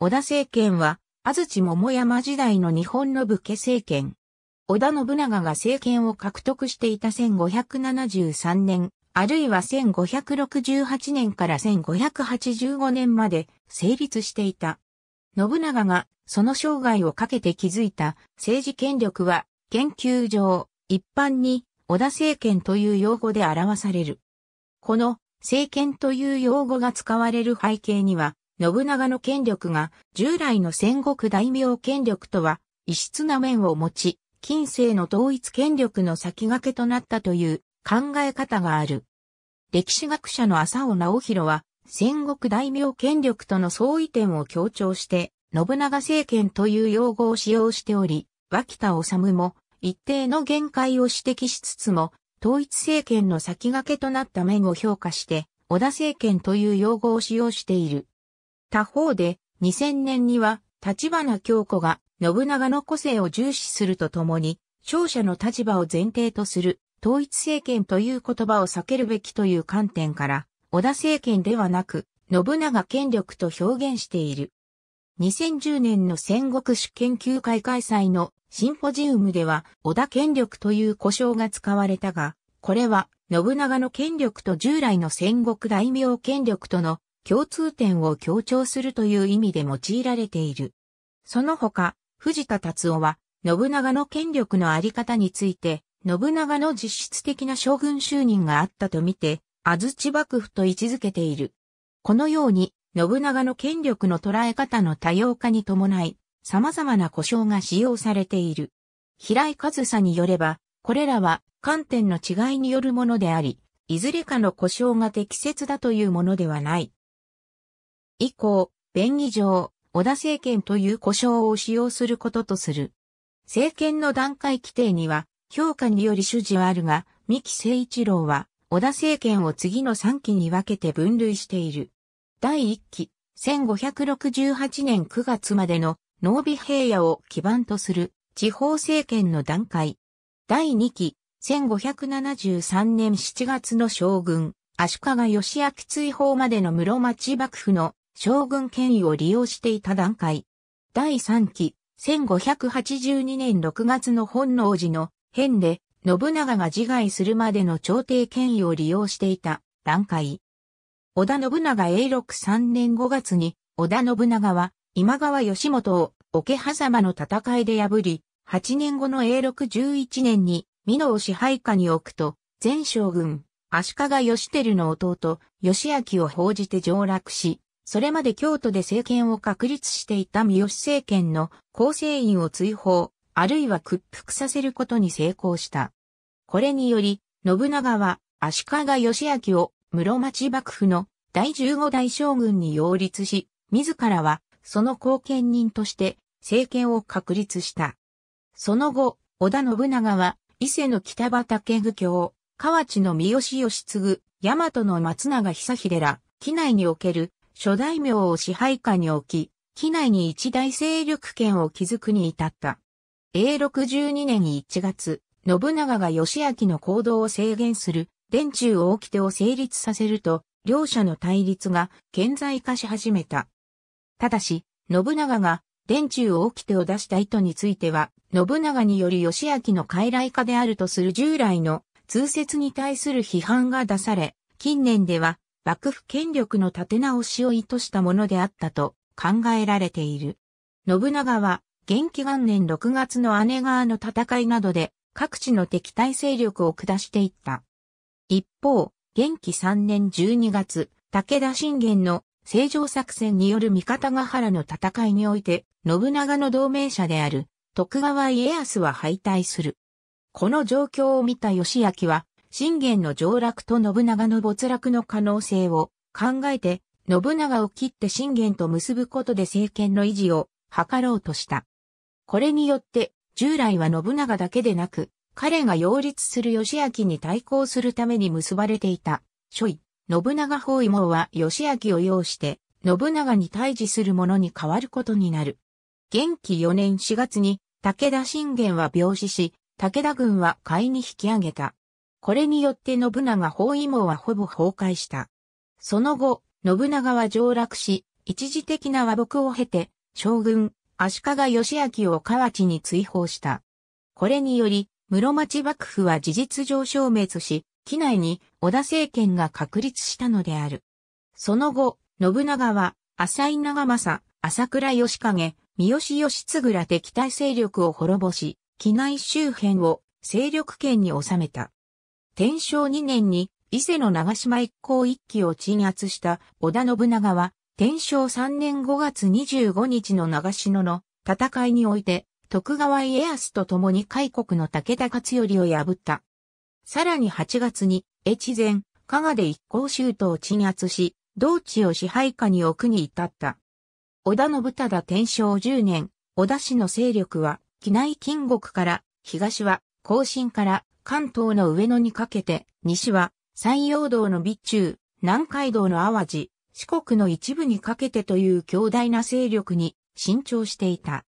織田政権は、安土桃山時代の日本の武家政権。織田信長が政権を獲得していた1573年、あるいは1568年から1585年まで成立していた。信長がその生涯をかけて築いた政治権力は研究上一般に織田政権という用語で表される。この政権という用語が使われる背景には信長の権力が従来の戦国大名権力とは異質な面を持ち、近世の統一権力の先駆けとなったという考え方がある。歴史学者の浅尾直弘は、戦国大名権力との相違点を強調して、信長政権という用語を使用しており、脇田治も一定の限界を指摘しつつも、統一政権の先駆けとなった面を評価して、織田政権という用語を使用している。他方で、2000年には、立花京子が、信長の個性を重視するとともに、勝者の立場を前提とする、統一政権という言葉を避けるべきという観点から、織田政権ではなく、信長権力と表現している。2010年の戦国史研究会開催のシンポジウムでは、織田権力という呼称が使われたが、これは、信長の権力と従来の戦国大名権力との共通点を強調するという意味で用いられている。その他、藤田達夫は、信長の権力のあり方について、信長の実質的な将軍就任があったとみて、安土幕府と位置づけている。このように、信長の権力の捉え方の多様化に伴い、様々な故障が使用されている。平井和沙によれば、これらは観点の違いによるものであり、いずれかの故障が適切だというものではない。以降、便宜上、織田政権という呼称を使用することとする。政権の段階規定には、評価により主事はあるが、三木誠一郎は、織田政権を次の3期に分けて分類している。第1期、1568年9月までの農美平野を基盤とする地方政権の段階。第2期、1573年7月の将軍、足利義明追放までの室町幕府の将軍権威を利用していた段階。第3期、1582年6月の本能寺の変で、信長が自害するまでの朝廷権威を利用していた段階。織田信長永禄3年5月に、織田信長は今川義元を桶狭間の戦いで破り、8年後の永禄11年に、美濃を支配下に置くと、前将軍、足利義輝の弟、義明を報じて上洛し、それまで京都で政権を確立していた三好政権の構成員を追放、あるいは屈服させることに成功した。これにより、信長は足利義明を室町幕府の第15代将軍に擁立し、自らはその後見人として政権を確立した。その後、織田信長は伊勢の北畠武京、河内の三好義継、大和の松永久秀ら、機内における諸大名を支配下に置き、機内に一大勢力圏を築くに至った。永62年1月、信長が義明の行動を制限する、電中を掟を成立させると、両者の対立が顕在化し始めた。ただし、信長が電中を掟を出した意図については、信長により義明の傀儡化であるとする従来の通説に対する批判が出され、近年では幕府権力の立て直しを意図したものであったと考えられている。信長は、元気元年6月の姉川の戦いなどで各地の敵対勢力を下していった。一方、元気3年12月、武田信玄の正常作戦による三方ヶ原の戦いにおいて、信長の同盟者である徳川家康は敗退する。この状況を見た義明は、信玄の上落と信長の没落の可能性を考えて、信長を切って信玄と結ぶことで政権の維持を図ろうとした。これによって、従来は信長だけでなく、彼が擁立する義明に対抗するために結ばれていた、諸位、信長包囲網は義明を要して、信長に対峙するものに変わることになる。元気4年4月に、武田信玄は病死し、武田軍は海に引き上げた。これによって信長包囲網はほぼ崩壊した。その後、信長は上洛し、一時的な和睦を経て、将軍、足利義明を河内に追放した。これにより、室町幕府は事実上消滅し、機内に織田政権が確立したのである。その後、信長は、浅井長政、朝倉義景、三好義継ら敵対勢力を滅ぼし、機内周辺を勢力圏に収めた。天正2年に伊勢の長島一向一揆を鎮圧した織田信長は、天正3年5月25日の長篠の戦いにおいて、徳川家康と共に開国の武田勝頼を破った。さらに8月に、越前、加賀で一向州都を鎮圧し、同地を支配下に置くに至った。織田信忠天正10年、織田氏の勢力は、紀内金国から、東は、甲信から、関東の上野にかけて、西は山陽道の備中、南海道の淡路、四国の一部にかけてという強大な勢力に伸長していた。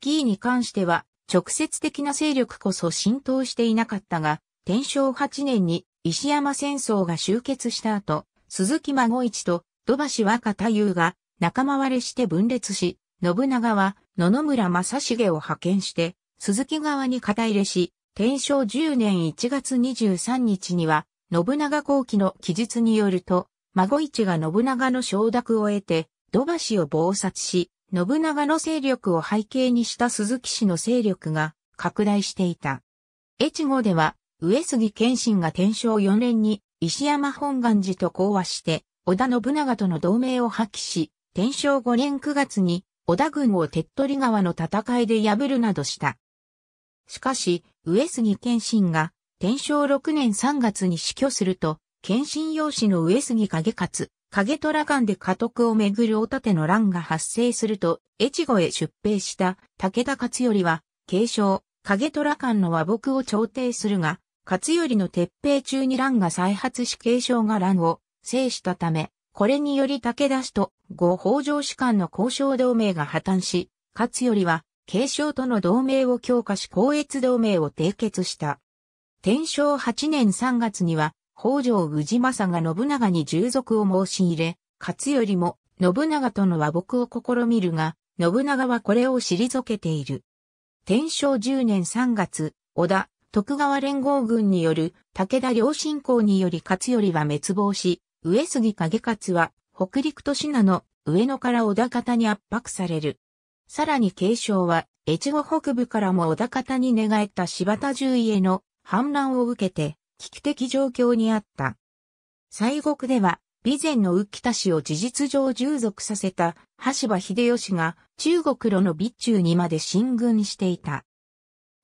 キーに関しては、直接的な勢力こそ浸透していなかったが、天正8年に石山戦争が終結した後、鈴木孫一と土橋若太夫が仲間割れして分裂し、信長は野々村正成を派遣して、鈴木側に肩入れし、天正10年1月23日には、信長後期の記述によると、孫市が信長の承諾を得て、土橋を謀殺し、信長の勢力を背景にした鈴木氏の勢力が拡大していた。越後では、上杉謙信が天正4年に石山本願寺と講和して、織田信長との同盟を破棄し、天正5年9月に織田軍を手っ取り川の戦いで破るなどした。しかし、上杉謙信が、天正6年3月に死去すると、謙信養子の上杉景勝、景虎間で家督をめぐるお盾ての乱が発生すると、越後へ出兵した武田勝頼は、継承、景虎間の和睦を調停するが、勝頼の鉄兵中に乱が再発し継承が乱を制したため、これにより武田氏と後北条士間の交渉同盟が破綻し、勝頼は継承との同盟を強化し光越同盟を締結した。天正8年3月には、北条氏政が信長に従属を申し入れ、勝頼も信長との和睦を試みるが、信長はこれを退けている。天正10年3月、織田、徳川連合軍による武田両信公により勝頼は滅亡し、上杉景勝は北陸と品名の上野から織田方に圧迫される。さらに継承は、越後北部からも小田方に寝返った柴田獣医への反乱を受けて、危機的状況にあった。西国では、備前の浮田氏を事実上従属させた橋場秀吉が中国路の備中にまで進軍していた。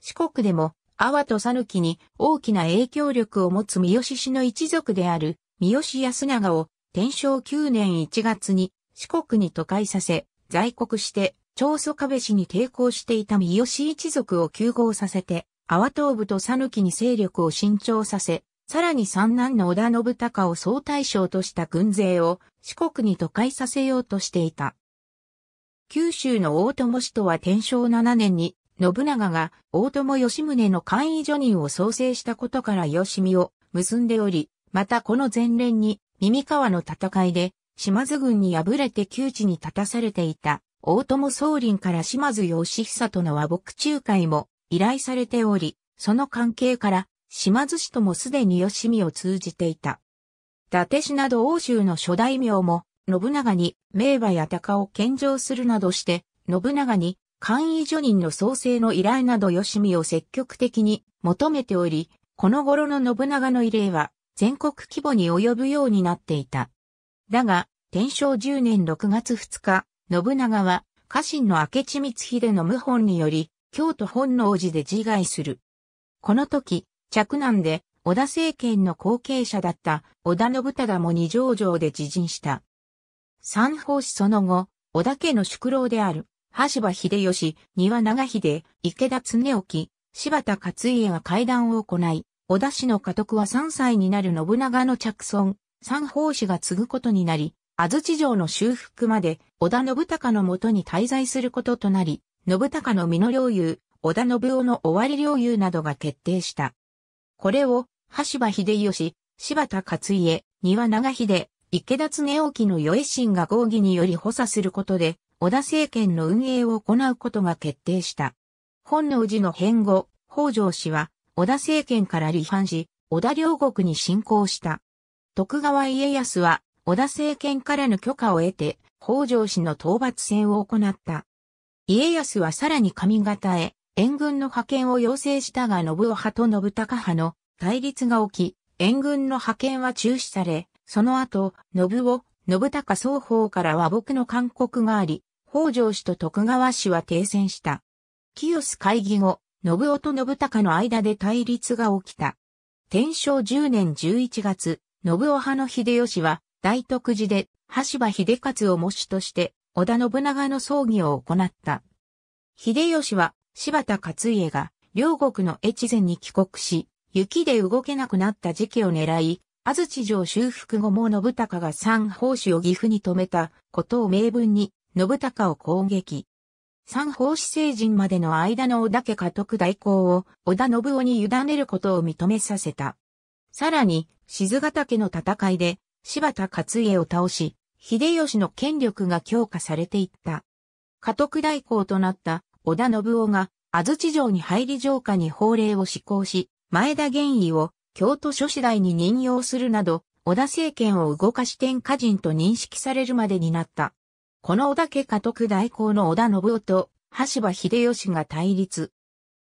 四国でも、阿波と佐抜に大きな影響力を持つ三好氏の一族である三好康長を天正9年1月に四国に都会させ、在国して長宗我部氏に抵抗していた三好一族を休合させて、阿波東部と讃岐に勢力を伸長させ、さらに三男の織田信孝を総大将とした軍勢を四国に都会させようとしていた。九州の大友氏とは天正7年に、信長が大友義宗の簡易助任を創生したことから吉見を結んでおり、またこの前年に、耳川の戦いで、島津軍に敗れて窮地に立たされていた大友宗林から島津義久との和睦仲介も依頼されており、その関係から島津氏ともすでに吉見を通じていた。伊達氏など欧州の諸大名も信長に名馬や鷹を献上するなどして、信長に簡易助人の創生の依頼など吉見を積極的に求めており、この頃の信長の異例は全国規模に及ぶようになっていた。だが、天正10年6月2日、信長は家臣の明智光秀の謀反により、京都本能寺で自害する。この時、嫡男で織田政権の後継者だった織田信忠も二条城で自陣した。三法師その後、織田家の宿老である、羽柴秀吉、庭長秀、池田恒興、柴田勝家が会談を行い、織田氏の家督は三歳になる信長の着孫、三法師が継ぐことになり、安土城の修復まで、織田信孝のもとに滞在することとなり、信孝の美濃領有、織田信夫の終わり領有などが決定した。これを、橋場秀吉、柴田勝家、庭長秀、池田恒興の与衛心が合議により補佐することで、織田政権の運営を行うことが決定した。本能寺の変後、北条氏は、織田政権から離反し、織田領国に侵攻した。徳川家康は、織田政権からの許可を得て、北条氏の討伐戦を行った。家康はさらに上方へ、援軍の派遣を要請したが信夫派と信孝派の対立が起き、援軍の派遣は中止され、その後、信夫、信孝双方から和睦の勧告があり、北条氏と徳川氏は停戦した。清須会議後、信夫と信孝の間で対立が起きた。天正10年11月、信夫派の秀吉は、大徳寺で、羽柴秀勝を模主として、織田信長の葬儀を行った。秀吉は、柴田勝家が、両国の越前に帰国し、雪で動けなくなった時期を狙い、安土城修復後も信孝が三法師を岐阜に止めたことを名分に、信孝を攻撃。三法師成人までの間の織田家家督代行を織田信夫に委ねることを認めさせた。さらに、静ヶ岳の戦いで柴田勝家を倒し、秀吉の権力が強化されていった。家督代行となった織田信夫が安土城に入り城下に法令を施行し、前田玄義を京都諸子代に任用するなど、織田政権を動かし天下人と認識されるまでになった。この織田家家督代行の織田信夫と羽柴秀吉が対立。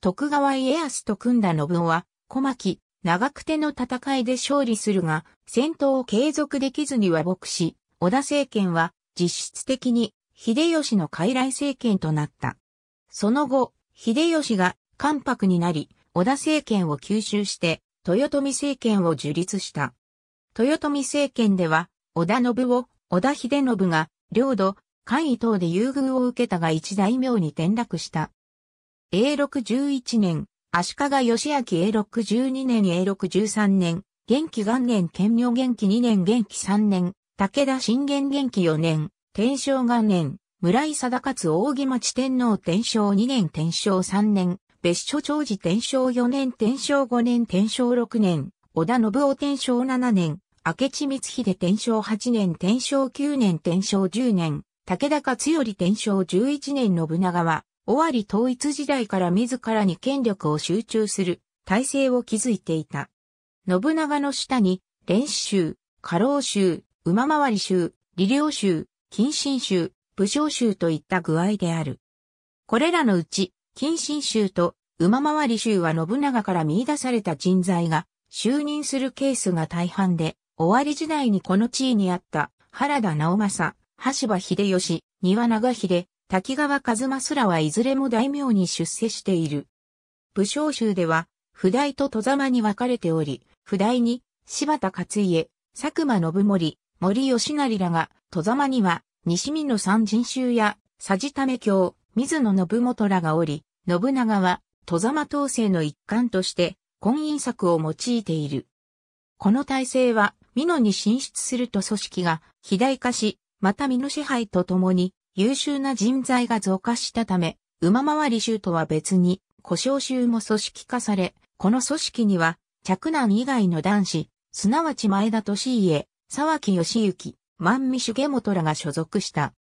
徳川家康と組んだ信夫は、小牧、長久手の戦いで勝利するが、戦闘を継続できずに和睦し、織田政権は実質的に秀吉の傀儡政権となった。その後、秀吉が関白になり、織田政権を吸収して、豊臣政権を樹立した。豊臣政権では、織田信を、織田秀信が、領土、官位等で優遇を受けたが一大名に転落した。永禄11年、足利義明永禄12年永禄13年、元気元年兼明元気2年元気3年、武田信玄元気4年、天正元年、村井貞勝大木町天皇天正2年天正3年、別所長寺天正4年天正5年天正6年、織田信夫天正7年、明智光秀天正8年天正9年天正10年、武田勝頼天正11年信長は、尾張統一時代から自らに権力を集中する体制を築いていた。信長の下に、連死州、過労州、馬回り州、利領州、近親州、武将州といった具合である。これらのうち、近親州と馬回り州は信長から見出された人材が就任するケースが大半で、終わり時代にこの地位にあった原田直政、橋場秀吉、庭長秀、滝川一正らはいずれも大名に出世している。武将州では、不代と戸様に分かれており、不代に、柴田勝家、佐久間信盛、森吉成らが、戸様には、西美の三人衆や、佐治為京、水野信元らがおり、信長は、戸様統制の一環として、婚姻策を用いている。この体制は、美濃に進出すると組織が、肥大化し、また美濃支配とともに、優秀な人材が増加したため、馬回り衆とは別に、故障衆も組織化され、この組織には、着難以外の男子、すなわち前田利家、沢木義行、万見重元らが所属した。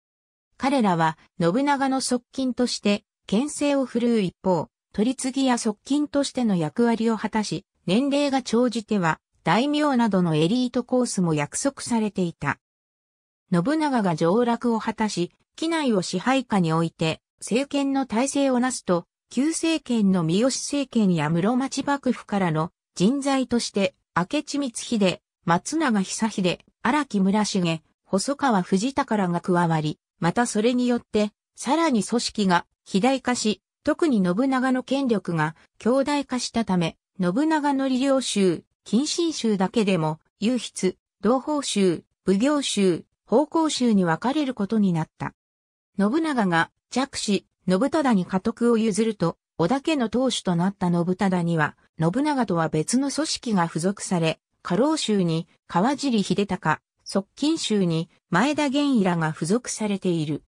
彼らは、信長の側近として、牽制を振るう一方、取り次ぎや側近としての役割を果たし、年齢が長じては、大名などのエリートコースも約束されていた。信長が上洛を果たし、機内を支配下において、政権の体制をなすと、旧政権の三好政権や室町幕府からの人材として、明智光秀、松永久秀、荒木村重、細川藤宝が加わり、またそれによって、さらに組織が肥大化し、特に信長の権力が強大化したため、信長の利領衆、近親衆だけでも、有筆、同胞衆、奉行衆、奉公衆に分かれることになった。信長が弱子、信忠に家督を譲ると、織田家の当主となった信忠には、信長とは別の組織が付属され、過労州に川尻秀隆、側近州に前田源依らが付属されている。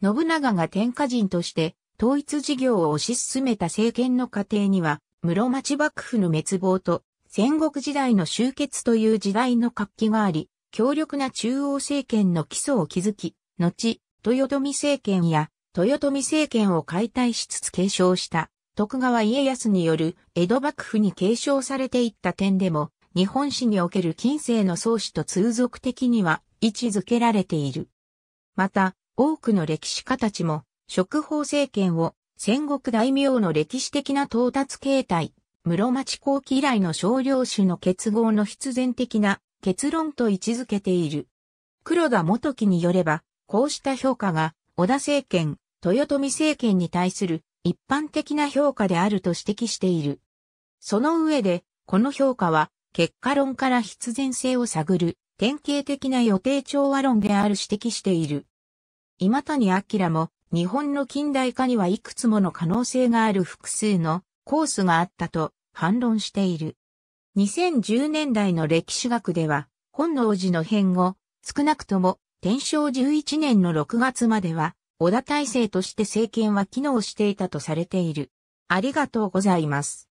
信長が天下人として統一事業を推し進めた政権の過程には、室町幕府の滅亡と戦国時代の終結という時代の活気があり、強力な中央政権の基礎を築き、後、豊臣政権や豊臣政権を解体しつつ継承した徳川家康による江戸幕府に継承されていった点でも、日本史における近世の創始と通俗的には位置づけられている。また、多くの歴史家たちも、職法政権を戦国大名の歴史的な到達形態、室町後期以来の少量種の結合の必然的な結論と位置づけている。黒田元樹によれば、こうした評価が、織田政権、豊臣政権に対する一般的な評価であると指摘している。その上で、この評価は、結果論から必然性を探る、典型的な予定調和論である指摘している。今谷明も、日本の近代化にはいくつもの可能性がある複数のコースがあったと反論している。2010年代の歴史学では、本能寺の変後、少なくとも天正11年の6月までは、小田体制として政権は機能していたとされている。ありがとうございます。